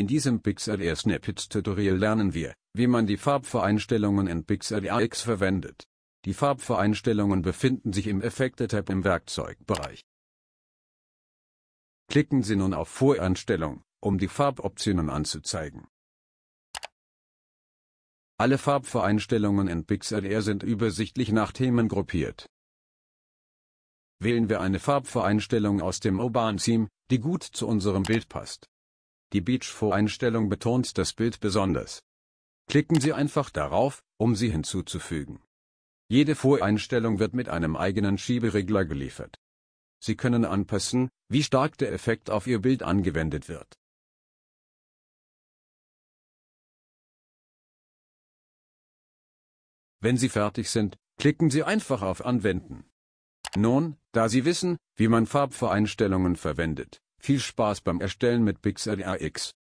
In diesem Pixel PixAria Snippets Tutorial lernen wir, wie man die Farbvereinstellungen in PixAria X verwendet. Die Farbvereinstellungen befinden sich im Effekte-Tab im Werkzeugbereich. Klicken Sie nun auf Voreinstellung, um die Farboptionen anzuzeigen. Alle Farbvereinstellungen in Pixel Air sind übersichtlich nach Themen gruppiert. Wählen wir eine Farbvereinstellung aus dem Urban Theme, die gut zu unserem Bild passt. Die Beach-Voreinstellung betont das Bild besonders. Klicken Sie einfach darauf, um sie hinzuzufügen. Jede Voreinstellung wird mit einem eigenen Schieberegler geliefert. Sie können anpassen, wie stark der Effekt auf Ihr Bild angewendet wird. Wenn Sie fertig sind, klicken Sie einfach auf Anwenden. Nun, da Sie wissen, wie man Farbvoreinstellungen verwendet, viel Spaß beim Erstellen mit Pixar AX.